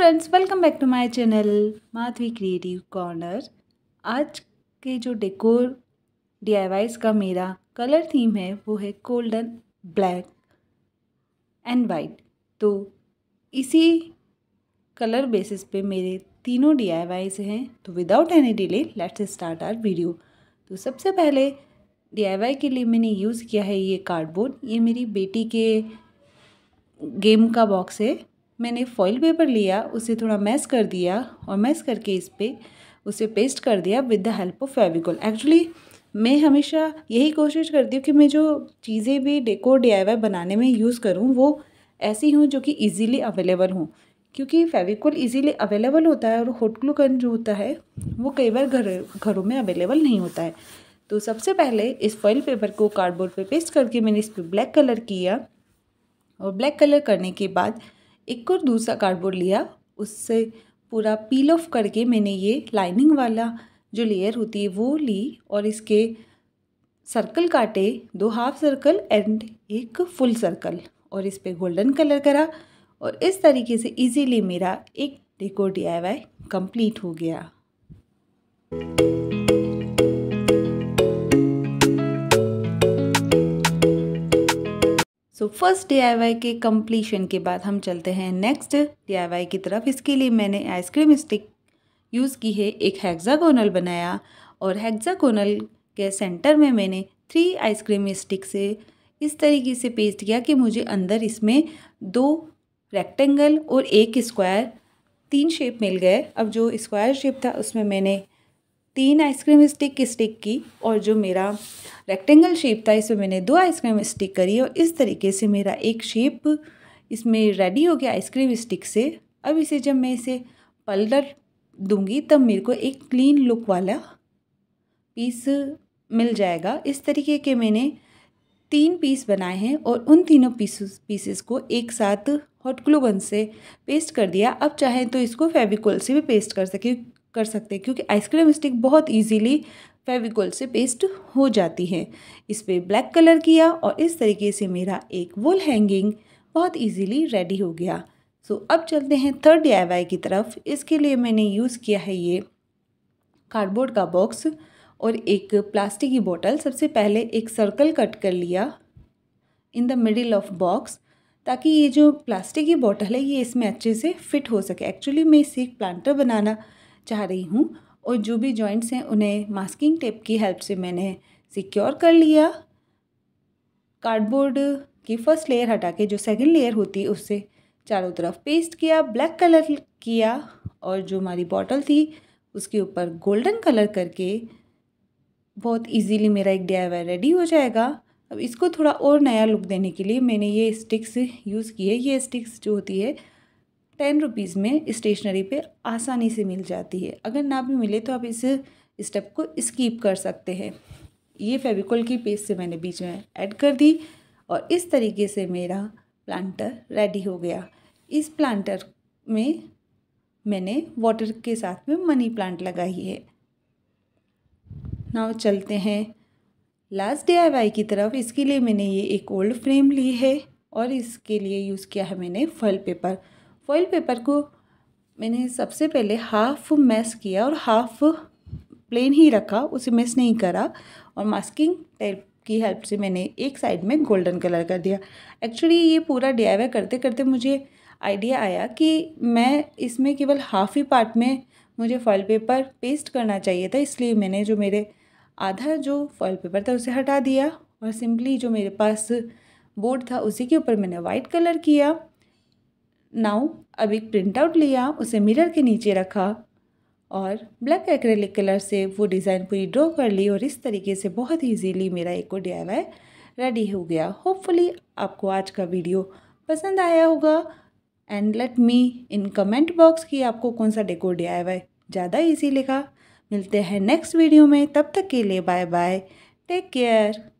friends welcome back to my channel Madhavi creative corner आज के जो डेकोर डी का मेरा कलर थीम है वो है गोल्डन ब्लैक एंड वाइट तो इसी कलर बेसिस पे मेरे तीनों डी हैं तो without any delay let's start our video तो सबसे पहले डी के लिए मैंने यूज़ किया है ये कार्डबोर्ड ये मेरी बेटी के गेम का बॉक्स है मैंने फॉइल पेपर लिया उसे थोड़ा मैस कर दिया और मैस करके इस पर उसे पेस्ट कर दिया with the help of Fevicol actually मैं हमेशा यही कोशिश करती हूँ कि मैं जो चीज़ें भी डेकोर डी बनाने में यूज़ करूँ वो ऐसी हों जो कि ईज़िली अवेलेबल हों क्योंकि फेविकॉल ईज़िली अवेलेबल होता है और होट ग्लू गन जो होता है वो कई बार घर घरों में अवेलेबल नहीं होता है तो सबसे पहले इस फॉइल पेपर को कार्डबोर्ड पे पेस्ट करके मैंने इस पर ब्लैक कलर किया और ब्लैक कलर करने के बाद एक और दूसरा कार्डबोर्ड लिया उससे पूरा पील ऑफ करके मैंने ये लाइनिंग वाला जो लेयर होती है वो ली और इसके सर्कल काटे दो हाफ सर्कल एंड एक फुल सर्कल और इस पर गोल्डन कलर करा और इस तरीके से इजीली मेरा एक डेकोर डी कंप्लीट हो गया सो फर्स्ट डी के कम्प्लीशन के बाद हम चलते हैं नेक्स्ट डी की तरफ इसके लिए मैंने आइसक्रीम स्टिक यूज़ की है एक हेक्सागोनल बनाया और हैगजाकोनल के सेंटर में मैंने थ्री आइसक्रीम स्टिक से इस तरीके से पेस्ट किया कि मुझे अंदर इसमें दो रेक्टेंगल और एक स्क्वायर तीन शेप मिल गए अब जो स्क्वायर शेप था उसमें मैंने तीन आइसक्रीम स्टिक स्टिक की और जो मेरा रेक्टेंगल शेप था इसमें मैंने दो आइसक्रीम स्टिक करी और इस तरीके से मेरा एक शेप इसमें रेडी हो गया आइसक्रीम स्टिक से अब इसे जब मैं इसे पलट दूंगी तब मेरे को एक क्लीन लुक वाला पीस मिल जाएगा इस तरीके के मैंने तीन पीस बनाए हैं और उन तीनों पीस पीसेस को एक साथ हॉट ग्लू गन से पेस्ट कर दिया अब चाहे तो इसको फेविकोल से भी पेस्ट कर सके कर सकते हैं क्योंकि आइसक्रीम स्टिक बहुत इजीली फेविकोल से पेस्ट हो जाती है इस पर ब्लैक कलर किया और इस तरीके से मेरा एक वुल हैंगिंग बहुत इजीली रेडी हो गया सो so, अब चलते हैं थर्ड डी की तरफ इसके लिए मैंने यूज़ किया है ये कार्डबोर्ड का बॉक्स और एक प्लास्टिक की बॉटल सबसे पहले एक सर्कल कट कर लिया in the middle of box ताकि ये जो प्लास्टिक की बॉटल है ये इसमें अच्छे से फिट हो सके एक्चुअली मैं इसे एक प्लांटर बनाना चाह रही हूँ और जो भी जॉइंट्स हैं उन्हें मास्किंग टेप की हेल्प से मैंने सिक्योर कर लिया कार्डबोर्ड की फर्स्ट लेयर हटा के जो सेकंड लेयर होती है उससे चारों तरफ पेस्ट किया ब्लैक कलर किया और जो हमारी बॉटल थी उसके ऊपर गोल्डन कलर करके बहुत इजीली मेरा एक डी रेडी हो जाएगा अब इसको थोड़ा और नया लुक देने के लिए मैंने ये स्टिक्स यूज़ की है ये स्टिक्स जो होती है टेन रुपीज़ में स्टेशनरी पे आसानी से मिल जाती है अगर ना भी मिले तो आप इस स्टेप को स्कीप कर सकते हैं ये फेविकोल की पेस्ट से मैंने बीच में ऐड कर दी और इस तरीके से मेरा प्लांटर रेडी हो गया इस प्लांटर में मैंने वाटर के साथ में मनी प्लांट लगाई है नाव चलते हैं लास्ट डे आई की तरफ इसके लिए मैंने ये एक ओल्ड फ्रेम ली है और इसके लिए यूज़ किया है मैंने फल पेपर फॉइल पेपर को मैंने सबसे पहले हाफ मैस किया और हाफ प्लेन ही रखा उसे मैस नहीं करा और मास्किंग टेप की हेल्प से मैंने एक साइड में गोल्डन कलर कर दिया एक्चुअली ये पूरा डी करते करते मुझे आइडिया आया कि मैं इसमें केवल हाफ ही पार्ट में मुझे फॉइल पेपर पेस्ट करना चाहिए था इसलिए मैंने जो मेरे आधा जो फॉइल पेपर था उसे हटा दिया और सिंपली जो मेरे पास बोर्ड था उसी के ऊपर मैंने वाइट कलर किया नाउ अब एक प्रिंट आउट लिया उसे मिरर के नीचे रखा और ब्लैक एक्रेलिक कलर से वो डिज़ाइन पूरी ड्रॉ कर ली और इस तरीके से बहुत ईजीली मेरा एक डी रेडी हो गया होपफुली आपको आज का वीडियो पसंद आया होगा and let me in comment box कि आपको कौन सा डेको डी ज़्यादा ईजी लिखा मिलते हैं नेक्स्ट वीडियो में तब तक के लिए बाय बाय टेक केयर